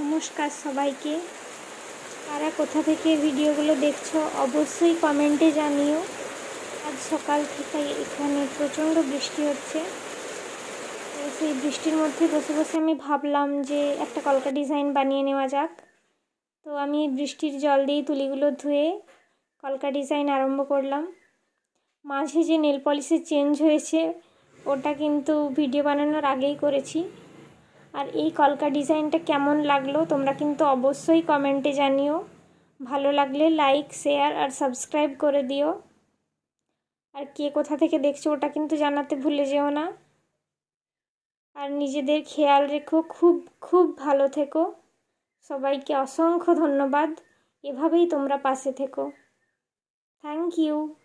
নমস্কার সবাইকে তারা কোথা থেকে ভিডিওগুলো দেখছো অবশ্যই কমেন্টে জানিও আজ সকাল থেকে এখানে প্রচণ্ড বৃষ্টি হচ্ছে তো সেই বৃষ্টির মধ্যে বসে বসে আমি ভাবলাম যে একটা কলকা ডিজাইন বানিয়ে নেওয়া যাক তো আমি বৃষ্টির জল দিয়ে তুলিগুলো ধুয়ে কলকা ডিজাইন আরম্ভ করলাম মাঝে যে নেল পলিসি চেঞ্জ হয়েছে ওটা কিন্তু ভিডিও বানানোর আগেই করেছি আর এই কলকা ডিজাইনটা কেমন লাগলো তোমরা কিন্তু অবশ্যই কমেন্টে জানিও ভালো লাগলে লাইক শেয়ার আর সাবস্ক্রাইব করে দিও আর কে কোথা থেকে দেখছো ওটা কিন্তু জানাতে ভুলে যেও না আর নিজেদের খেয়াল রেখো খুব খুব ভালো থেকো সবাইকে অসংখ্য ধন্যবাদ এভাবেই তোমরা পাশে থেকো থ্যাংক ইউ